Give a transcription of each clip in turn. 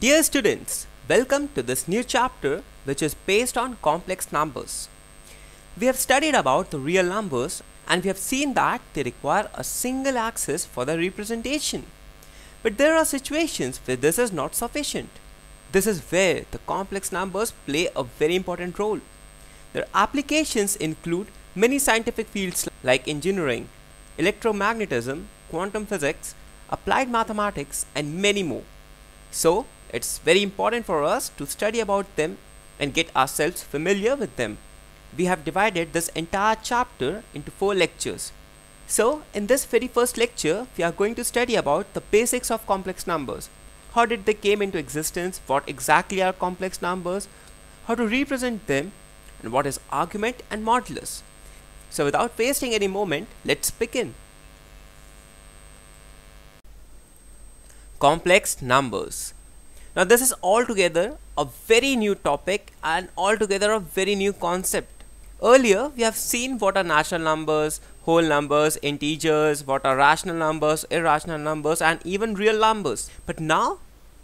Dear students, welcome to this new chapter which is based on complex numbers. We have studied about the real numbers and we have seen that they require a single axis for the representation. But there are situations where this is not sufficient. This is where the complex numbers play a very important role. Their applications include many scientific fields like engineering, electromagnetism, quantum physics, applied mathematics and many more. So it's very important for us to study about them and get ourselves familiar with them. We have divided this entire chapter into four lectures. So, in this very first lecture, we are going to study about the basics of complex numbers. How did they came into existence? What exactly are complex numbers? How to represent them? And what is argument and modulus? So without wasting any moment, let's begin. Complex numbers. Now, this is altogether a very new topic and altogether a very new concept. Earlier, we have seen what are natural numbers, whole numbers, integers, what are rational numbers, irrational numbers, and even real numbers. But now,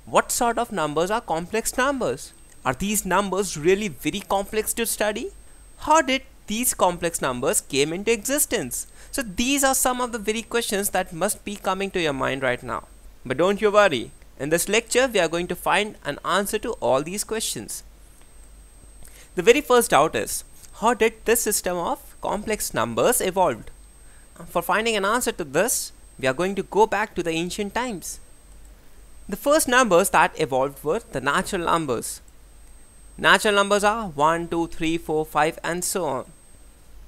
what sort of numbers are complex numbers? Are these numbers really very complex to study? How did these complex numbers came into existence? So these are some of the very questions that must be coming to your mind right now. But don't you worry, in this lecture, we are going to find an answer to all these questions. The very first doubt is, how did this system of complex numbers evolved? For finding an answer to this, we are going to go back to the ancient times. The first numbers that evolved were the natural numbers. Natural numbers are 1, 2, 3, 4, 5 and so on.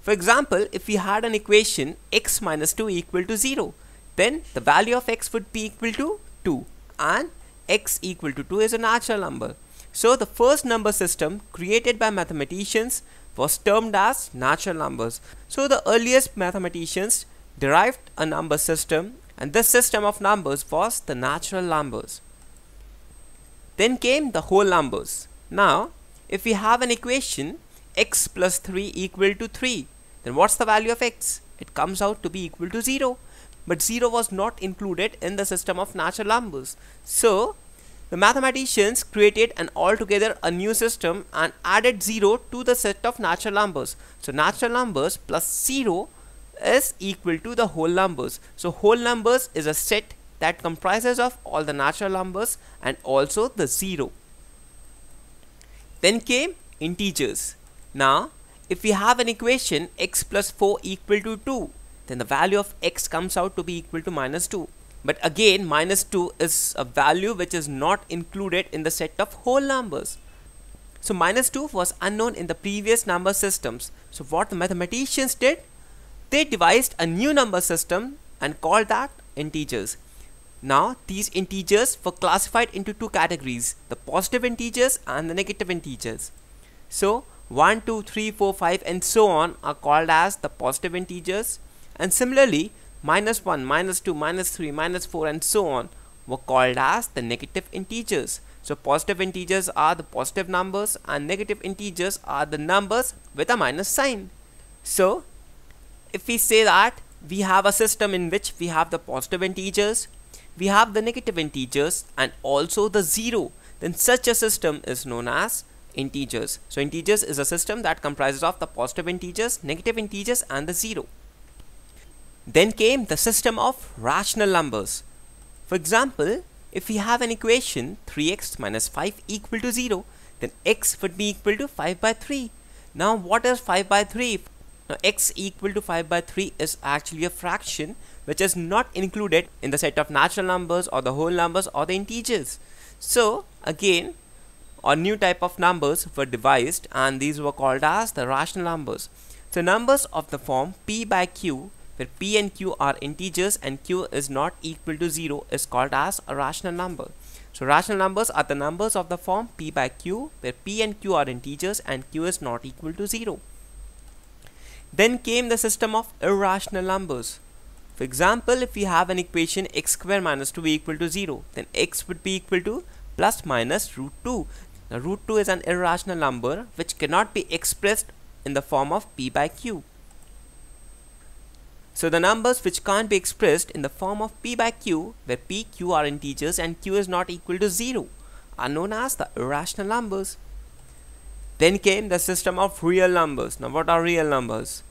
For example, if we had an equation x minus 2 equal to 0, then the value of x would be equal to 2 and x equal to 2 is a natural number. So the first number system created by mathematicians was termed as natural numbers. So the earliest mathematicians derived a number system and this system of numbers was the natural numbers. Then came the whole numbers. Now if we have an equation x plus 3 equal to 3 then what's the value of x? It comes out to be equal to 0 but 0 was not included in the system of natural numbers. So the mathematicians created an altogether a new system and added 0 to the set of natural numbers. So natural numbers plus 0 is equal to the whole numbers. So whole numbers is a set that comprises of all the natural numbers and also the 0. Then came integers. Now if we have an equation x plus 4 equal to 2 then the value of x comes out to be equal to minus 2 but again minus 2 is a value which is not included in the set of whole numbers so minus 2 was unknown in the previous number systems so what the mathematicians did they devised a new number system and called that integers now these integers were classified into two categories the positive integers and the negative integers so 1 2 3 4 5 and so on are called as the positive integers and similarly, minus 1, minus 2, minus 3, minus 4 and so on were called as the negative integers. So positive integers are the positive numbers and negative integers are the numbers with a minus sign. So if we say that we have a system in which we have the positive integers, we have the negative integers and also the zero, then such a system is known as integers. So integers is a system that comprises of the positive integers, negative integers and the zero. Then came the system of rational numbers. For example, if we have an equation 3x minus 5 equal to 0, then x would be equal to 5 by 3. Now what is 5 by 3? Now x equal to 5 by 3 is actually a fraction which is not included in the set of natural numbers or the whole numbers or the integers. So again a new type of numbers were devised and these were called as the rational numbers. So numbers of the form p by q where p and q are integers and q is not equal to 0 is called as a rational number. So rational numbers are the numbers of the form p by q where p and q are integers and q is not equal to 0. Then came the system of irrational numbers. For example, if we have an equation x square minus 2 equal to 0, then x would be equal to plus minus root 2. Now root 2 is an irrational number which cannot be expressed in the form of p by q. So the numbers which can't be expressed in the form of p by q, where p, q are integers and q is not equal to 0, are known as the irrational numbers. Then came the system of real numbers. Now what are real numbers?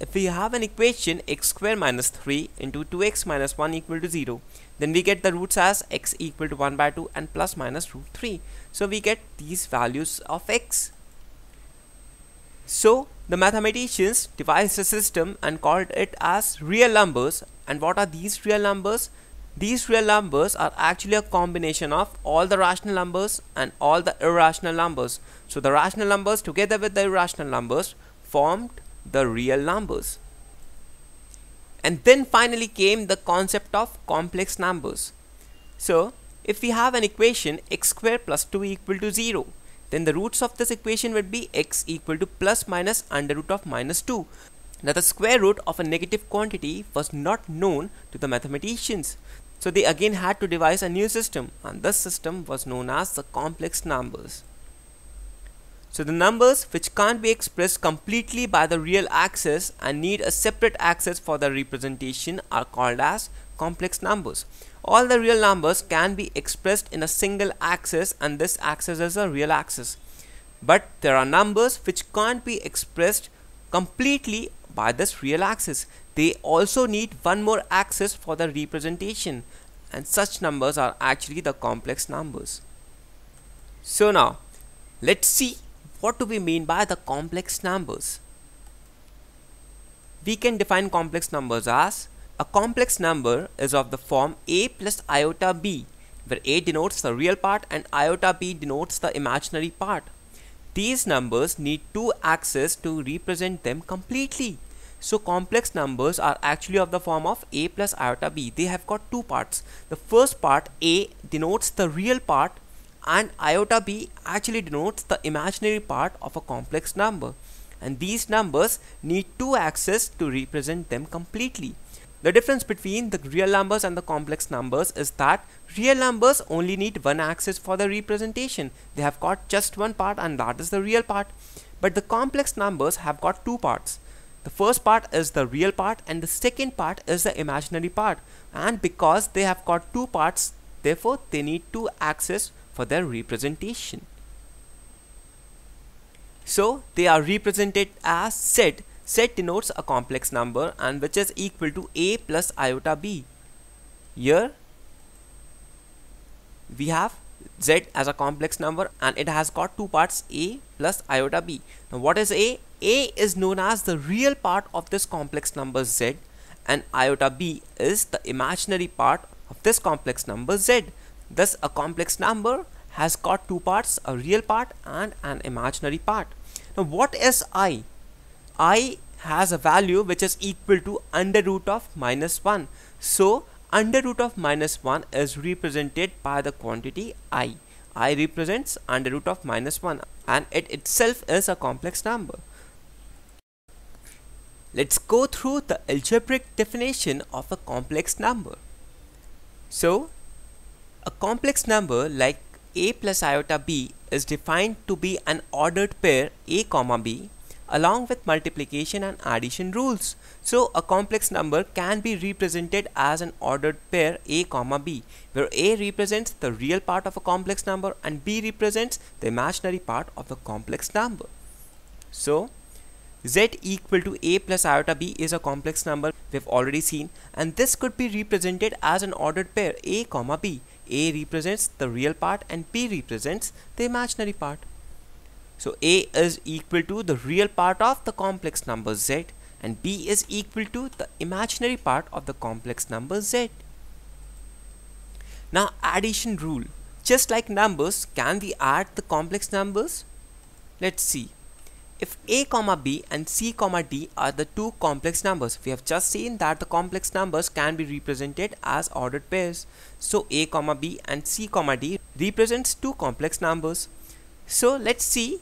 If we have an equation x square minus 3 into 2x minus 1 equal to 0, then we get the roots as x equal to 1 by 2 and plus minus root 3. So we get these values of x. So the mathematicians devised a system and called it as real numbers. And what are these real numbers? These real numbers are actually a combination of all the rational numbers and all the irrational numbers. So the rational numbers together with the irrational numbers formed the real numbers. And then finally came the concept of complex numbers. So if we have an equation x square plus 2 equal to 0 then the roots of this equation would be x equal to plus minus under root of minus 2. Now the square root of a negative quantity was not known to the mathematicians. So they again had to devise a new system and this system was known as the complex numbers. So the numbers which can't be expressed completely by the real axis and need a separate axis for their representation are called as complex numbers all the real numbers can be expressed in a single axis and this axis is a real axis but there are numbers which can't be expressed completely by this real axis they also need one more axis for the representation and such numbers are actually the complex numbers so now let's see what do we mean by the complex numbers we can define complex numbers as a complex number is of the form a plus iota b, where a denotes the real part and iota b denotes the imaginary part. These numbers need two axes to represent them completely. So complex numbers are actually of the form of a plus iota b. They have got two parts. The first part a denotes the real part and iota b actually denotes the imaginary part of a complex number. And these numbers need two axes to represent them completely. The difference between the real numbers and the complex numbers is that real numbers only need one axis for the representation. They have got just one part and that is the real part. But the complex numbers have got two parts. The first part is the real part and the second part is the imaginary part. And because they have got two parts, therefore they need two axes for their representation. So they are represented as set Set denotes a complex number and which is equal to a plus iota b. Here we have z as a complex number and it has got two parts a plus iota b. Now what is a? a is known as the real part of this complex number z and iota b is the imaginary part of this complex number z. Thus a complex number has got two parts, a real part and an imaginary part. Now what is i? i has a value which is equal to under root of minus 1. So under root of minus 1 is represented by the quantity i. i represents under root of minus 1 and it itself is a complex number. Let's go through the algebraic definition of a complex number. So a complex number like a plus iota b is defined to be an ordered pair a comma b along with multiplication and addition rules. So a complex number can be represented as an ordered pair a comma b where a represents the real part of a complex number and b represents the imaginary part of the complex number. So z equal to a plus iota b is a complex number we've already seen and this could be represented as an ordered pair a comma b. a represents the real part and b represents the imaginary part. So A is equal to the real part of the complex number Z and B is equal to the imaginary part of the complex number Z. Now addition rule. Just like numbers, can we add the complex numbers? Let's see. If a comma b and c comma d are the two complex numbers, we have just seen that the complex numbers can be represented as ordered pairs. So a comma b and c comma d represents two complex numbers. So let's see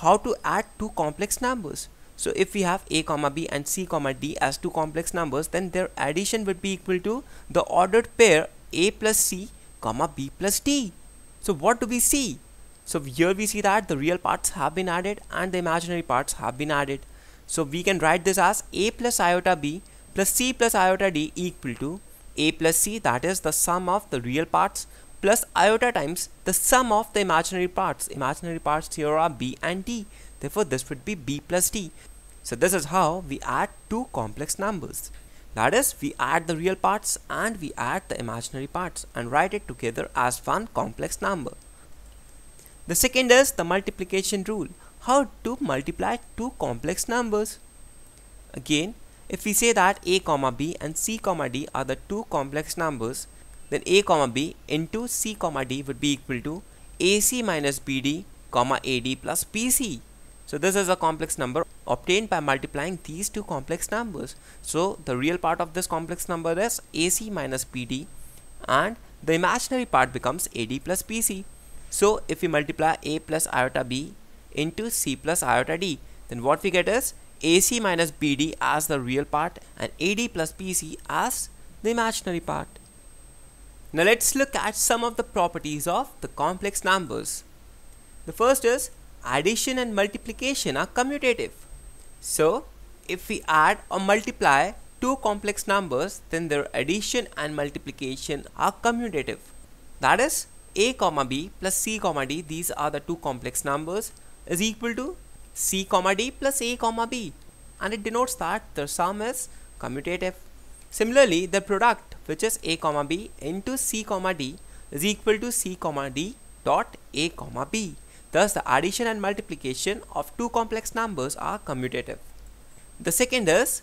how to add two complex numbers. So if we have a comma b and c comma d as two complex numbers then their addition would be equal to the ordered pair a plus c comma b plus d. So what do we see? So here we see that the real parts have been added and the imaginary parts have been added. So we can write this as a plus iota b plus c plus iota d equal to a plus c that is the sum of the real parts plus iota times the sum of the imaginary parts. Imaginary parts here are b and d. Therefore, this would be b plus d. So this is how we add two complex numbers. That is, we add the real parts and we add the imaginary parts and write it together as one complex number. The second is the multiplication rule. How to multiply two complex numbers? Again, if we say that a comma b and c comma d are the two complex numbers, then a comma b into c comma d would be equal to ac minus bd comma ad plus bc so this is a complex number obtained by multiplying these two complex numbers so the real part of this complex number is ac minus bd and the imaginary part becomes ad plus bc so if we multiply a plus iota b into c plus iota d then what we get is ac minus bd as the real part and ad plus bc as the imaginary part now let's look at some of the properties of the complex numbers. The first is addition and multiplication are commutative. So if we add or multiply two complex numbers then their addition and multiplication are commutative. That is a comma b plus c comma d these are the two complex numbers is equal to c comma d plus a comma b and it denotes that the sum is commutative. Similarly the product which is a comma b into c comma d is equal to c comma d dot a comma b. Thus the addition and multiplication of two complex numbers are commutative. The second is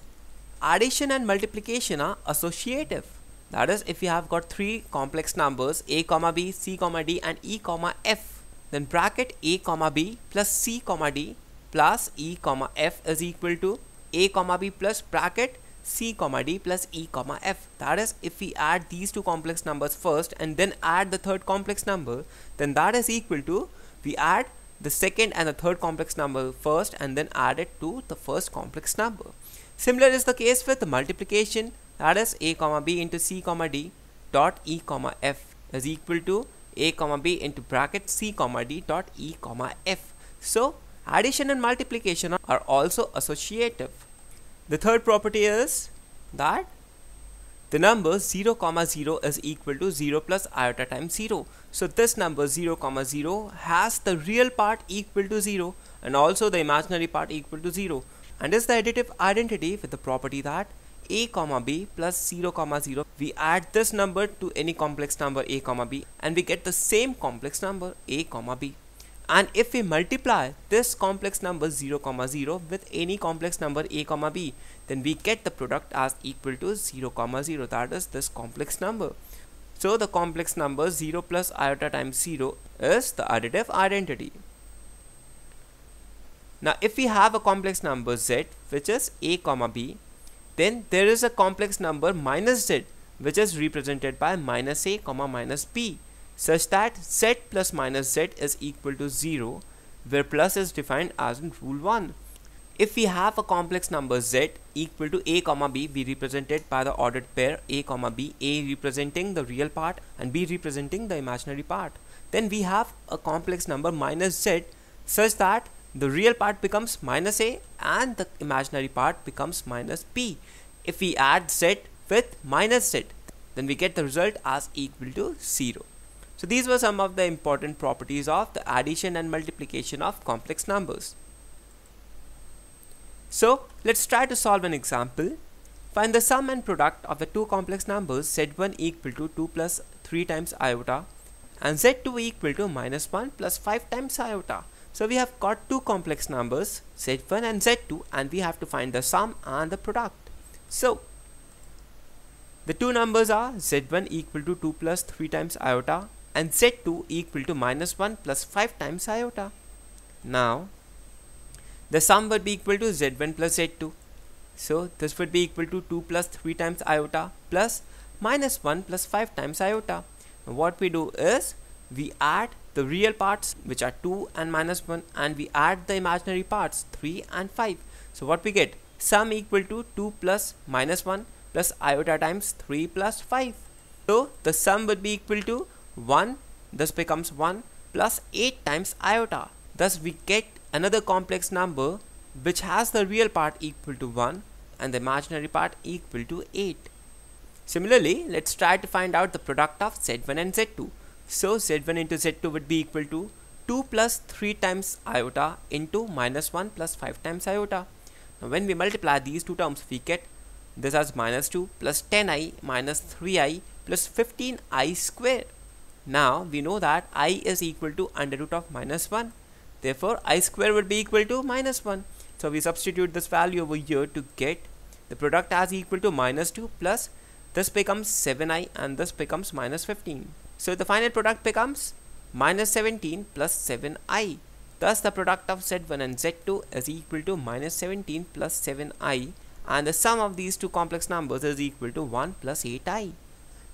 addition and multiplication are associative. That is if you have got three complex numbers a comma b, c comma d and e comma f then bracket a comma b plus c comma d plus e comma f is equal to a comma b plus bracket c comma d plus e comma f that is if we add these two complex numbers first and then add the third complex number then that is equal to we add the second and the third complex number first and then add it to the first complex number similar is the case with the multiplication that is a comma b into c comma d dot e comma f is equal to a comma b into bracket c comma d dot e comma f so addition and multiplication are also associative the third property is that the number 0 comma 0 is equal to 0 plus iota times 0. So this number 0 comma 0 has the real part equal to 0 and also the imaginary part equal to 0 and is the additive identity with the property that a comma b plus 0 comma 0 we add this number to any complex number a comma b and we get the same complex number a comma b and if we multiply this complex number 0 comma 0 with any complex number a comma b then we get the product as equal to 0 comma 0 that is this complex number so the complex number 0 plus iota times 0 is the additive identity now if we have a complex number z which is a comma b then there is a complex number minus z which is represented by minus a comma minus b such that z plus minus z is equal to 0 where plus is defined as in rule 1. If we have a complex number z equal to a comma b be represented by the ordered pair a comma b a representing the real part and b representing the imaginary part then we have a complex number minus z such that the real part becomes minus a and the imaginary part becomes minus b. If we add z with minus z then we get the result as equal to 0. So these were some of the important properties of the addition and multiplication of complex numbers. So let's try to solve an example. Find the sum and product of the two complex numbers z1 equal to 2 plus 3 times iota and z2 equal to minus 1 plus 5 times iota. So we have got two complex numbers z1 and z2 and we have to find the sum and the product. So the two numbers are z1 equal to 2 plus 3 times iota and z2 equal to minus 1 plus 5 times iota. Now the sum would be equal to z1 plus z2. So this would be equal to 2 plus 3 times iota plus minus 1 plus 5 times iota. Now what we do is we add the real parts which are 2 and minus 1 and we add the imaginary parts 3 and 5. So what we get? Sum equal to 2 plus minus 1 plus iota times 3 plus 5. So the sum would be equal to 1 thus becomes 1 plus 8 times iota. Thus we get another complex number which has the real part equal to 1 and the imaginary part equal to 8. Similarly, let's try to find out the product of z1 and z2. So z1 into z2 would be equal to 2 plus 3 times iota into minus 1 plus 5 times iota. Now when we multiply these two terms, we get this as minus 2 plus 10i minus 3i plus 15i square. Now we know that i is equal to under root of minus 1. Therefore i square would be equal to minus 1. So we substitute this value over here to get the product as equal to minus 2 plus this becomes 7i and this becomes minus 15. So the final product becomes minus 17 plus 7i. Thus the product of z1 and z2 is equal to minus 17 plus 7i and the sum of these two complex numbers is equal to 1 plus 8i.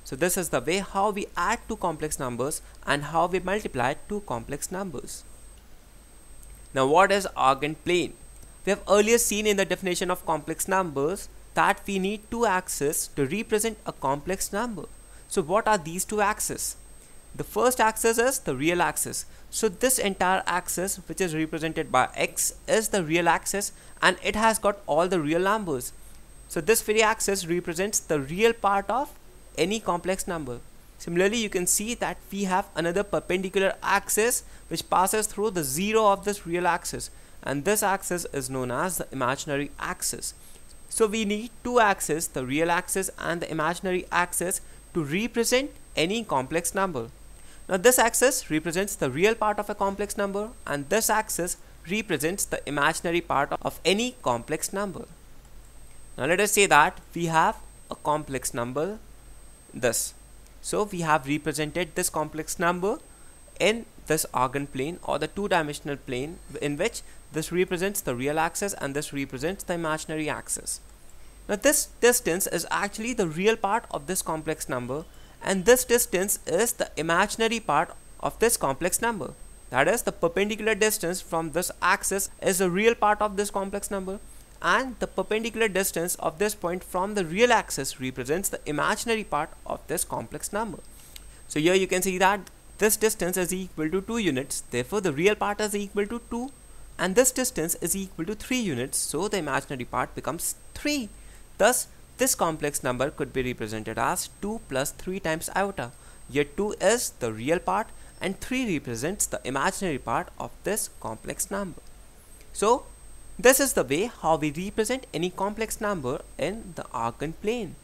So this is the way how we add two complex numbers and how we multiply two complex numbers. Now what is argand plane? We have earlier seen in the definition of complex numbers that we need two axes to represent a complex number. So what are these two axes? The first axis is the real axis. So this entire axis which is represented by x is the real axis and it has got all the real numbers. So this very axis represents the real part of any complex number. Similarly, you can see that we have another perpendicular axis which passes through the zero of this real axis and this axis is known as the imaginary axis. So we need two axes, the real axis and the imaginary axis to represent any complex number. Now this axis represents the real part of a complex number and this axis represents the imaginary part of any complex number. Now let us say that we have a complex number this. So we have represented this complex number in this organ plane or the two-dimensional plane in which this represents the real axis and this represents the imaginary axis. Now this distance is actually the real part of this complex number and this distance is the imaginary part of this complex number. That is the perpendicular distance from this axis is the real part of this complex number and the perpendicular distance of this point from the real axis represents the imaginary part of this complex number. So here you can see that this distance is equal to 2 units therefore the real part is equal to 2 and this distance is equal to 3 units so the imaginary part becomes 3. Thus this complex number could be represented as 2 plus 3 times iota. Here 2 is the real part and 3 represents the imaginary part of this complex number. So this is the way how we represent any complex number in the Argand plane.